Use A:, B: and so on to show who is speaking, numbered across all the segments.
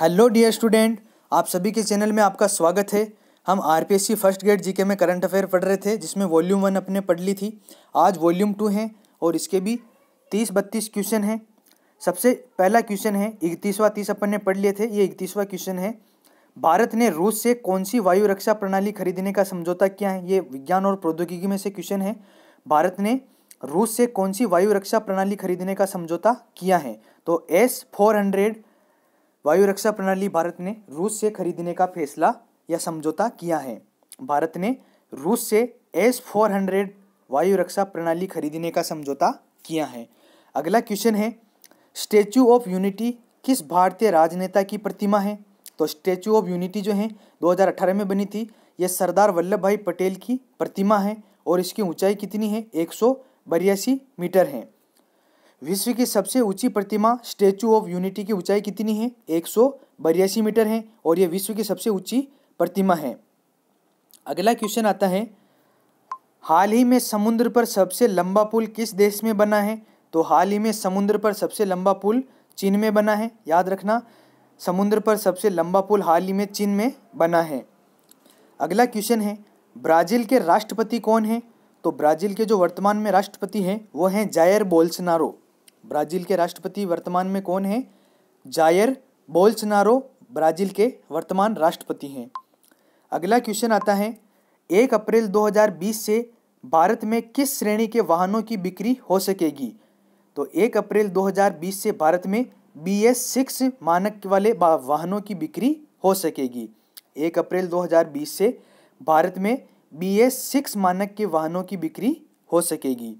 A: hello dear student आप सभी के चैनल में आपका स्वागत है हम R P S C first grade GK में करंट अफेयर पढ़ रहे थे जिसमें वॉल्यूम वन अपने पढ़ ली थी आज वॉल्यूम टू है और इसके भी तीस बत्तीस क्वेश्चन हैं सबसे पहला क्वेश्चन है इकतीसवा तीस अपन ने पढ़ लिए थे ये इकतीसवा क्वेश्चन है भारत ने रूस से कौन सी वायु रक्षा प्रणाली खरीदने का समझौता किया है ये विज्ञान और प्रौद्योगिकी में से क्वेश्चन है भारत ने रूस से कौन सी वायु रक्षा प्रणाली खरीदने का समझौता किया है तो एस फोर हंड्रेड वायु रक्षा प्रणाली भारत ने रूस से खरीदने का फैसला या समझौता किया है भारत ने रूस से एस फोर हंड्रेड वायु रक्षा प्रणाली खरीदने का समझौता किया है अगला क्वेश्चन है स्टेचू ऑफ यूनिटी किस भारतीय राजनेता की प्रतिमा है तो स्टेचू ऑफ यूनिटी जो है 2018 में बनी थी यह सरदार वल्लभ भाई पटेल की प्रतिमा है और इसकी ऊंचाई कितनी है एक मीटर है विश्व की सबसे ऊंची प्रतिमा स्टेचू ऑफ यूनिटी की ऊंचाई कितनी है एक मीटर है और यह विश्व की सबसे ऊंची प्रतिमा है अगला क्वेश्चन आता है हाल ही में समुद्र पर सबसे लंबा पुल किस देश में बना है तो हाल ही में समुद्र पर सबसे लंबा पुल चीन में बना है याद रखना समुद्र पर सबसे लंबा पुल हाल ही में चीन में बना है अगला क्वेश्चन है ब्राज़ील के राष्ट्रपति कौन है तो ब्राज़ील के जो वर्तमान में राष्ट्रपति हैं वो हैं जायर बोल्सनारो ब्राजील के राष्ट्रपति वर्तमान में कौन है जायर बोल्सनारो ब्राजील के वर्तमान राष्ट्रपति हैं अगला क्वेश्चन आता है एक अप्रैल 2020 से भारत में किस श्रेणी के वाहनों की बिक्री हो सकेगी तो एक अप्रैल 2020 से भारत में बी एस सिक्स मानक वाले वाहनों की बिक्री हो सकेगी एक अप्रैल 2020 से भारत में बी एस सिक्स मानक के वाहनों की बिक्री हो सकेगी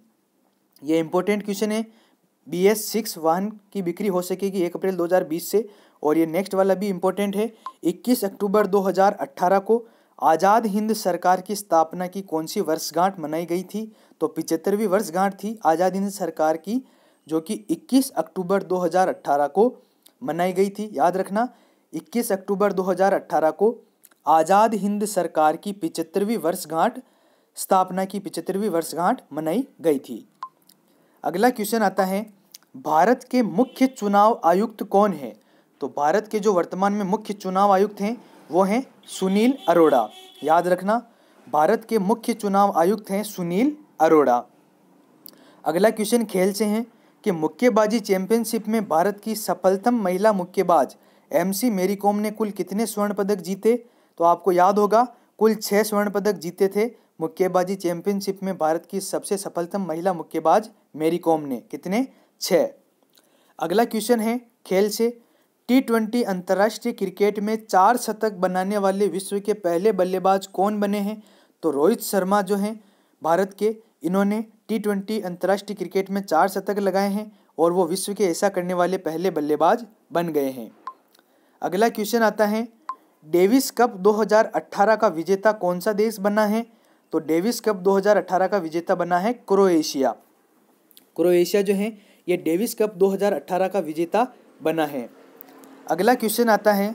A: ये इंपॉर्टेंट क्वेश्चन है बी एस सिक्स वाहन की बिक्री हो सकेगी एक अप्रैल 2020 से और ये नेक्स्ट वाला भी इम्पोर्टेंट है 21 अक्टूबर 2018 को आज़ाद हिंद सरकार की स्थापना की कौन सी वर्षगांठ मनाई गई थी तो पिचहत्तरवीं वर्षगांठ थी आज़ाद हिंद सरकार की जो कि 21 अक्टूबर 2018 को मनाई गई थी याद रखना 21 अक्टूबर 2018 को आज़ाद हिंद सरकार की पिचहत्तरवीं वर्षगांठ स्थापना की पिचहत्तरवीं वर्षगांठ मनाई गई थी अगला क्वेश्चन आता है भारत के मुख्य चुनाव आयुक्त कौन है तो भारत के जो वर्तमान में मुख्य चुनाव आयुक्त हैं वो हैं सुनील अरोड़ा याद रखना भारत के मुख्य चुनाव आयुक्त हैं सुनील अरोड़ा अगला क्वेश्चन खेल से हैं कि मुक्केबाजी चैंपियनशिप में भारत की सफलतम महिला मुक्केबाज एमसी मेरी कॉम ने कुल कितने स्वर्ण पदक जीते तो आपको याद होगा कुल छः स्वर्ण पदक जीते थे मुक्केबाजी चैंपियनशिप में भारत की सबसे सफलतम महिला मुक्केबाज मेरी कॉम ने कितने छः अगला क्वेश्चन है खेल से टी ट्वेंटी अंतर्राष्ट्रीय क्रिकेट में चार शतक बनाने वाले विश्व के पहले बल्लेबाज कौन बने हैं तो रोहित शर्मा जो हैं भारत के इन्होंने टी ट्वेंटी अंतर्राष्ट्रीय क्रिकेट में चार शतक लगाए हैं और वो विश्व के ऐसा करने वाले पहले बल्लेबाज बन गए हैं अगला क्वेश्चन आता है डेविस कप 2018 का विजेता कौन सा देश बना है तो डेविस कप 2018 का विजेता बना है क्रोएशिया क्रोएशिया जो है ये डेविस कप 2018 का विजेता बना है अगला क्वेश्चन आता है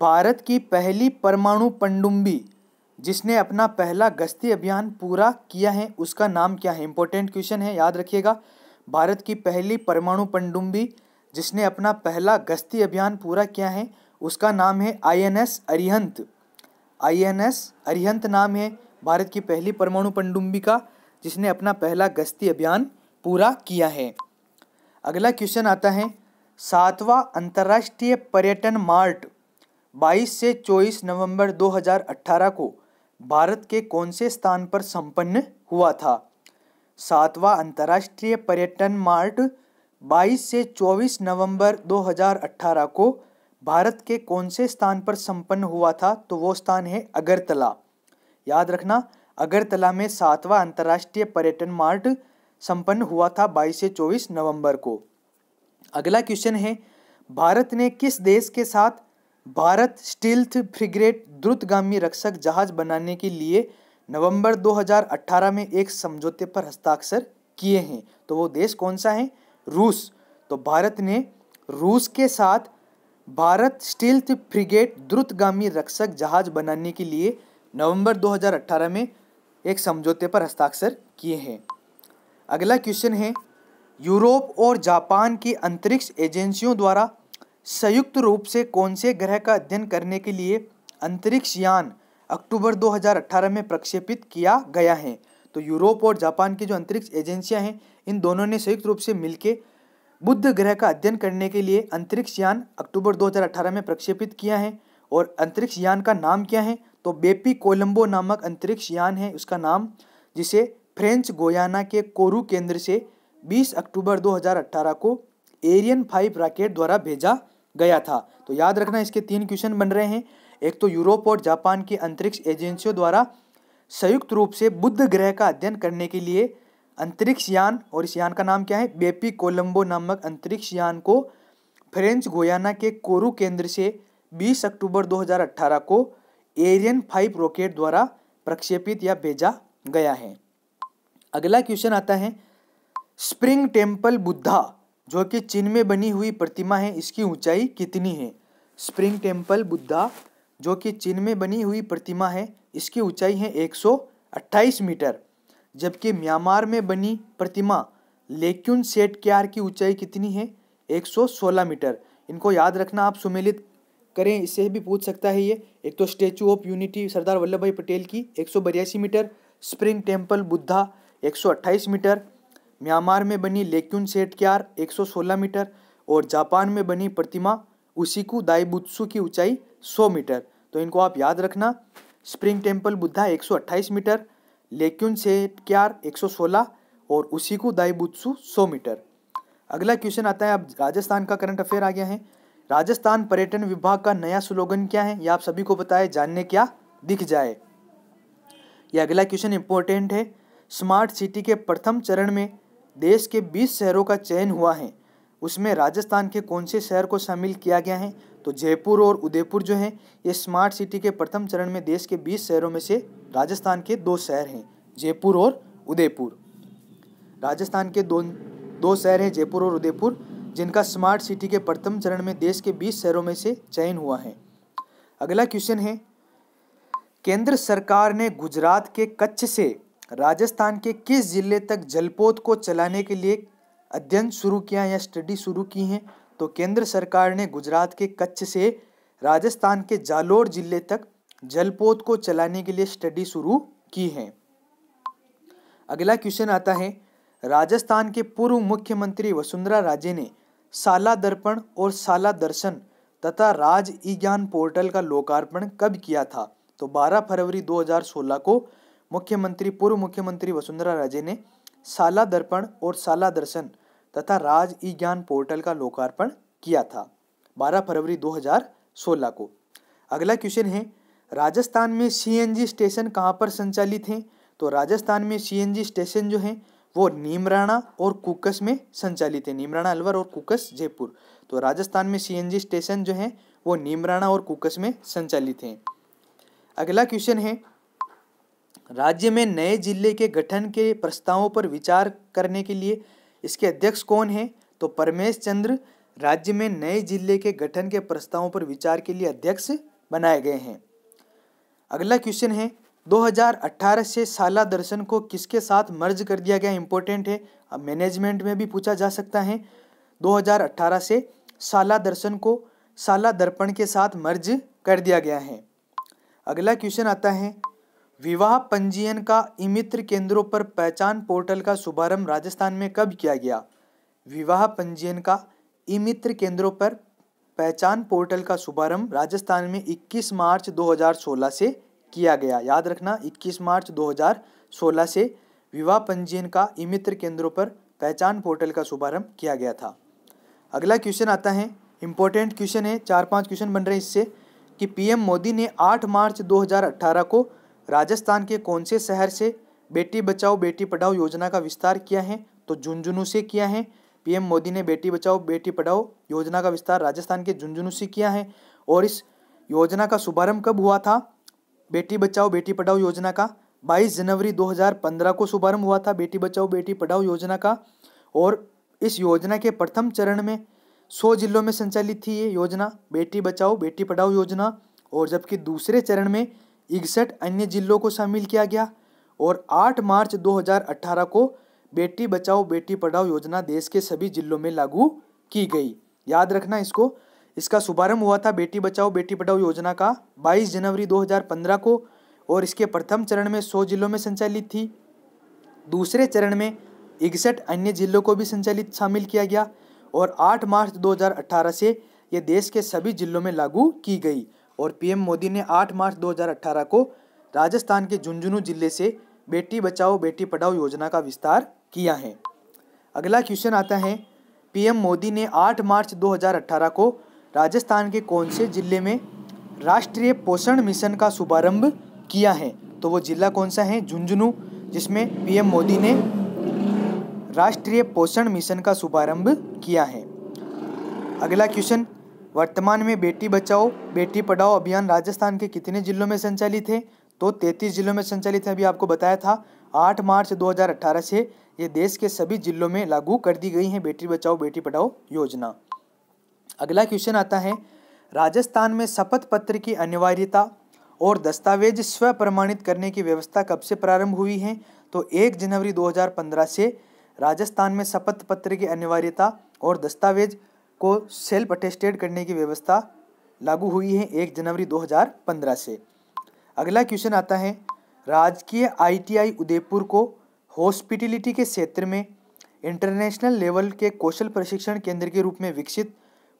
A: भारत की पहली परमाणु पंडुम्बी जिसने अपना पहला गश्ती अभियान पूरा किया है उसका नाम क्या है इंपॉर्टेंट क्वेश्चन है याद रखिएगा भारत की पहली परमाणु पनडुम्बी जिसने अपना पहला गश्ती अभियान पूरा किया है उसका नाम है आईएनएस अरिहंत आईएनएस अरिहंत नाम है भारत की पहली परमाणु पनडुम्बी का जिसने अपना पहला गश्ती अभियान पूरा किया है अगला क्वेश्चन आता है सातवां अंतर्राष्ट्रीय पर्यटन मार्ट 22 से 24 नवंबर 2018 को भारत के कौन से स्थान पर संपन्न हुआ था सातवां अंतर्राष्ट्रीय पर्यटन मार्ट 22 से 24 नवंबर 2018 को भारत के कौन से स्थान पर संपन्न हुआ था तो वो स्थान है अगरतला याद रखना अगरतला में सातवां अंतर्राष्ट्रीय पर्यटन मार्ट संपन्न हुआ था 22 से 24 नवंबर को अगला क्वेश्चन है भारत ने किस देश के साथ भारत स्टील्थ फ्रिग्रेट द्रुतगामी रक्षक जहाज बनाने के लिए नवंबर 2018 में एक समझौते पर हस्ताक्षर किए हैं तो वो देश कौन सा है रूस तो भारत ने रूस के साथ भारत स्टील्थ फ्रिगेट द्रुतगामी रक्षक जहाज बनाने के लिए नवंबर 2018 में एक समझौते पर हस्ताक्षर किए हैं अगला क्वेश्चन है यूरोप और जापान की अंतरिक्ष एजेंसियों द्वारा संयुक्त रूप से कौन से ग्रह का अध्ययन करने के लिए अंतरिक्ष यान अक्टूबर 2018 में प्रक्षेपित किया गया है तो यूरोप और जापान की जो अंतरिक्ष एजेंसियां हैं इन दोनों ने संयुक्त रूप से मिलकर बुद्ध ग्रह का अध्ययन करने के लिए अंतरिक्ष यान अक्टूबर 2018 में प्रक्षेपित किया है और अंतरिक्ष यान का नाम क्या है तो बेपी कोलंबो नामक अंतरिक्ष यान है उसका नाम जिसे फ्रेंच गोयाना के कोरू केंद्र से 20 अक्टूबर 2018 को एरियन फाइव रॉकेट द्वारा भेजा गया था तो याद रखना इसके तीन क्वेश्चन बन रहे हैं एक तो यूरोप और जापान की अंतरिक्ष एजेंसियों द्वारा संयुक्त रूप से बुद्ध ग्रह का अध्ययन करने के लिए अंतरिक्ष यान और इस यान का नाम क्या है बेपी कोलंबो नामक अंतरिक्ष यान को फ्रेंच गोयाना के कोरू केंद्र से 20 अक्टूबर 2018 को एरियन फाइव रॉकेट द्वारा प्रक्षेपित या भेजा गया है अगला क्वेश्चन आता है स्प्रिंग टेम्पल बुद्धा जो कि चीन में बनी हुई प्रतिमा है इसकी ऊंचाई कितनी है स्प्रिंग टेम्पल बुद्धा जो कि चीन में बनी हुई प्रतिमा है इसकी ऊंचाई है 128 मीटर जबकि म्यांमार में बनी प्रतिमा लेक्यून सेट क्यार की ऊंचाई कितनी है 116 मीटर इनको याद रखना आप सुमेलित करें इससे भी पूछ सकता है ये एक तो statue of unity Sardar Vallabhbhai Patel की एक meter spring temple Buddha 128 meter Myanmar में बनी लेक्यून सेट क्यार एक मीटर और जापान में बनी प्रतिमा उसीकू दाइबुत्सु की ऊंचाई 100 मीटर तो इनको आप याद रखना spring temple Buddha 128 meter Laykyun Sekkya एक और उसीकू दाइबुत्सु 100 मीटर अगला क्वेश्चन आता है अब राजस्थान का करंट अफेयर आ गया है राजस्थान पर्यटन विभाग का नया स्लोगन क्या है यह आप सभी को बताए जानने क्या दिख जाए यह अगला क्वेश्चन इंपॉर्टेंट है स्मार्ट सिटी के प्रथम चरण में देश के 20 शहरों का चयन हुआ है उसमें राजस्थान के कौन से शहर को शामिल किया गया है तो जयपुर और उदयपुर जो हैं ये स्मार्ट सिटी के प्रथम चरण में देश के 20 शहरों में से राजस्थान के दो शहर हैं जयपुर और उदयपुर राजस्थान के दो दो शहर हैं जयपुर और उदयपुर जिनका स्मार्ट सिटी के प्रथम चरण में देश के 20 शहरों में से चयन हुआ है अगला क्वेश्चन है केंद्र सरकार ने गुजरात के कच्छ से राजस्थान के किस जिले तक जलपोत को चलाने के लिए अध्ययन शुरू किया या स्टडी शुरू की है तो केंद्र सरकार ने गुजरात के कच्छ से राजस्थान के जालोर जिले तक जलपोत को चलाने के लिए स्टडी शुरू की है अगला क्वेश्चन आता है राजस्थान के पूर्व मुख्यमंत्री वसुंधरा राजे ने साला दर्पण और साला दर्शन तथा राज ई ज्ञान पोर्टल का लोकार्पण कब किया था तो 12 फरवरी 2016 को मुख्यमंत्री पूर्व मुख्यमंत्री वसुंधरा राजे ने साला दर्पण और शाला दर्शन तथा राज ई ज्ञान पोर्टल का लोकार्पण किया था 12 फरवरी 2016 को अगला क्वेश्चन है राजस्थान में सीएनजी स्टेशन कहाँ पर संचालित हैं तो राजस्थान में सीएनजी स्टेशन जो हैं वो नीमराणा और कुकस में संचालित है नीमराणा अलवर और कुकस जयपुर तो राजस्थान में सीएनजी स्टेशन जो हैं वो नीमराणा और कुकस में संचालित हैं अगला क्वेश्चन है राज्य में नए जिले के गठन के प्रस्तावों पर विचार करने के लिए इसके अध्यक्ष कौन है तो परमेश चंद्र राज्य में नए जिले के गठन के प्रस्तावों पर विचार के लिए अध्यक्ष बनाए गए हैं अगला क्वेश्चन है 2018 से साला दर्शन को किसके साथ मर्ज कर दिया गया इंपॉर्टेंट है अब मैनेजमेंट में भी पूछा जा सकता है 2018 से साला दर्शन को साला दर्पण के साथ मर्ज कर दिया गया है अगला क्वेश्चन आता है विवाह पंजीयन का ई मित्र केंद्रों पर पहचान पोर्टल का शुभारंभ राजस्थान में कब किया गया विवाह पंजीयन का ई मित्र केंद्रों पर पहचान पोर्टल का शुभारंभ राजस्थान में 21 मार्च 2016 से किया गया याद रखना 21 मार्च 2016 से विवाह पंजीयन का ई मित्र केंद्रों पर पहचान पोर्टल का शुभारंभ किया गया था अगला क्वेश्चन आता है इंपॉर्टेंट क्वेश्चन है चार पांच क्वेश्चन बन रहे हैं इससे कि पीएम मोदी ने 8 मार्च 2018 को राजस्थान के कौन से शहर से बेटी बचाओ बेटी पढ़ाओ योजना का विस्तार किया है तो झुंझुनू से किया है पीएम मोदी ने बेटी बचाओ बेटी पढ़ाओ योजना का विस्तार राजस्थान के झुंझुनू से किया है और इस योजना का शुभारंभ कब हुआ था बेटी बचाओ बेटी पढ़ाओ योजना का 22 जनवरी 2015 को शुभारंभ हुआ था बेटी बचाओ बेटी पढ़ाओ योजना का और इस योजना के प्रथम चरण में 100 जिलों में संचालित थी ये योजना बेटी बचाओ बेटी पढ़ाओ योजना और जबकि दूसरे चरण में इकसठ अन्य जिलों को शामिल किया गया और 8 मार्च 2018 को बेटी बचाओ बेटी पढ़ाओ योजना देश के सभी जिलों में लागू की गई याद रखना इसको इसका शुभारंभ हुआ था बेटी बचाओ बेटी पढ़ाओ योजना का 22 जनवरी 2015 को और इसके प्रथम चरण में 100 जिलों में संचालित थी दूसरे चरण में इकसठ अन्य जिलों को भी संचालित शामिल किया गया और 8 मार्च 2018 से ये देश के सभी जिलों में लागू की गई और पीएम मोदी ने 8 मार्च 2018 को राजस्थान के झुंझुनू जिले से बेटी बचाओ बेटी पढ़ाओ योजना का विस्तार किया है अगला क्वेश्चन आता है पीएम मोदी ने 8 मार्च 2018 को राजस्थान के कौन से जिले में राष्ट्रीय पोषण मिशन का शुभारंभ किया है तो वो जिला कौन सा है झुंझुनू जिसमें पीएम मोदी ने राष्ट्रीय पोषण मिशन का शुभारंभ किया है अगला क्वेश्चन वर्तमान में बेटी बचाओ बेटी पढ़ाओ अभियान राजस्थान के कितने जिलों में संचालित है तो 33 जिलों में संचालित है अभी आपको बताया था 8 मार्च 2018 से ये देश के सभी जिलों में लागू कर दी गई है बेटी बचाओ बेटी पढ़ाओ योजना अगला क्वेश्चन आता है राजस्थान में शपथ पत्र की अनिवार्यता और दस्तावेज स्व प्रमाणित करने की व्यवस्था कब से प्रारंभ हुई है तो 1 जनवरी 2015 से राजस्थान में शपथ पत्र की अनिवार्यता और दस्तावेज को सेल्फ अटेस्टेड करने की व्यवस्था लागू हुई है एक जनवरी 2015 से अगला क्वेश्चन आता है राजकीय आईटीआई उदयपुर को हॉस्पिटलिटी के क्षेत्र में इंटरनेशनल लेवल के कौशल प्रशिक्षण केंद्र के रूप में विकसित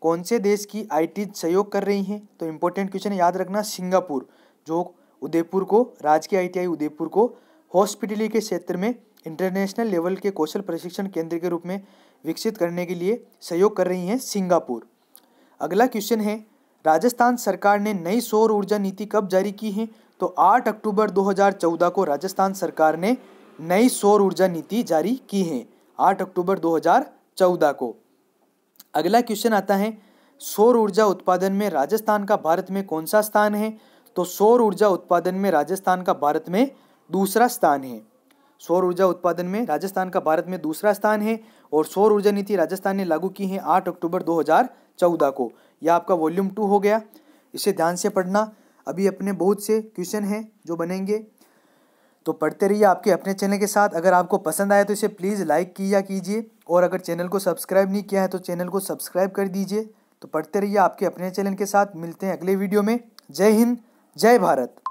A: कौन से देश की आईटी सहयोग कर रही हैं तो इम्पोर्टेंट क्वेश्चन याद रखना सिंगापुर जो उदयपुर को राजकीय आईटीआई उदयपुर को हॉस्पिटलिटी के क्षेत्र में इंटरनेशनल लेवल के कौशल प्रशिक्षण केंद्र के रूप में विकसित करने के लिए सहयोग कर रही हैं सिंगापुर अगला क्वेश्चन है राजस्थान सरकार ने नई सौर ऊर्जा नीति कब जारी की है तो 8 अक्टूबर 2014 को राजस्थान सरकार ने नई सौर ऊर्जा नीति जारी की है 8 अक्टूबर 2014 को अगला क्वेश्चन आता है सौर ऊर्जा उत्पादन में राजस्थान का भारत में कौन सा स्थान है तो सौर ऊर्जा उत्पादन में राजस्थान का भारत में दूसरा स्थान है सौर ऊर्जा उत्पादन में राजस्थान का भारत में दूसरा स्थान है और सौर ऊर्जा नीति राजस्थान ने लागू की है आठ अक्टूबर दो को यह आपका वॉल्यूम टू हो गया इसे ध्यान से पढ़ना अभी अपने बहुत से क्वेश्चन हैं जो बनेंगे तो पढ़ते रहिए आपके अपने चैनल के साथ अगर आपको पसंद आया तो इसे प्लीज़ लाइक किया कीजिए और अगर चैनल को सब्सक्राइब नहीं किया है तो चैनल को सब्सक्राइब कर दीजिए तो पढ़ते रहिए आपके अपने चैनल के साथ मिलते हैं अगले वीडियो में जय हिंद जय भारत